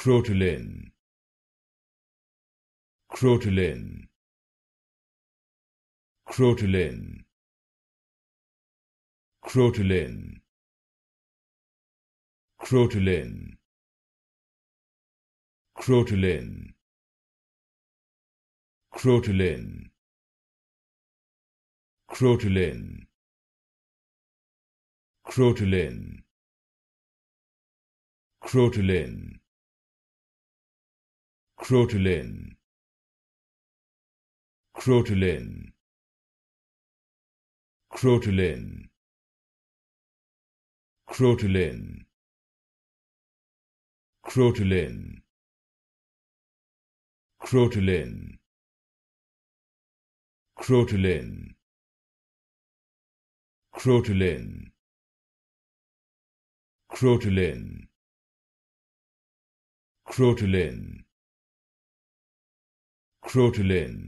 Crotalin Crotalin Crotalin Crotalin Crotalin Crotalin Crotalin Crotalin Crotalin Crotalin Crotalin Crotalin Crotalin Crotalin Crotalin Crotalin Crotalin Crotalin Crotalin Crotalin crotalin